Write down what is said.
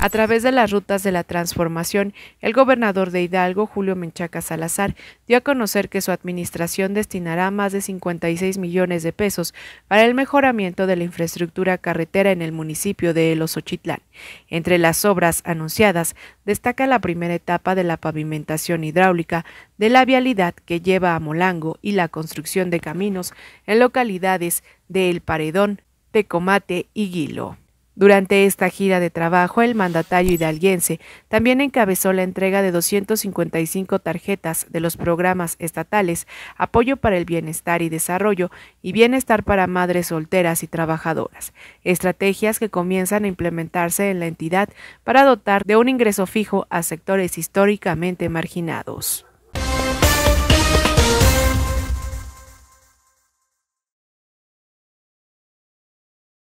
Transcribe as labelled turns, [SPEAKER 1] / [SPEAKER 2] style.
[SPEAKER 1] A través de las rutas de la transformación, el gobernador de Hidalgo, Julio Menchaca Salazar, dio a conocer que su administración destinará más de 56 millones de pesos para el mejoramiento de la infraestructura carretera en el municipio de El Osochitlán. Entre las obras anunciadas, destaca la primera etapa de la pavimentación hidráulica de la vialidad que lleva a Molango y la construcción de caminos en localidades de El Paredón, Tecomate y Guilo. Durante esta gira de trabajo, el mandatario hidalguense también encabezó la entrega de 255 tarjetas de los programas estatales Apoyo para el Bienestar y Desarrollo y Bienestar para Madres Solteras y Trabajadoras, estrategias que comienzan a implementarse en la entidad para dotar de un ingreso fijo a sectores históricamente marginados.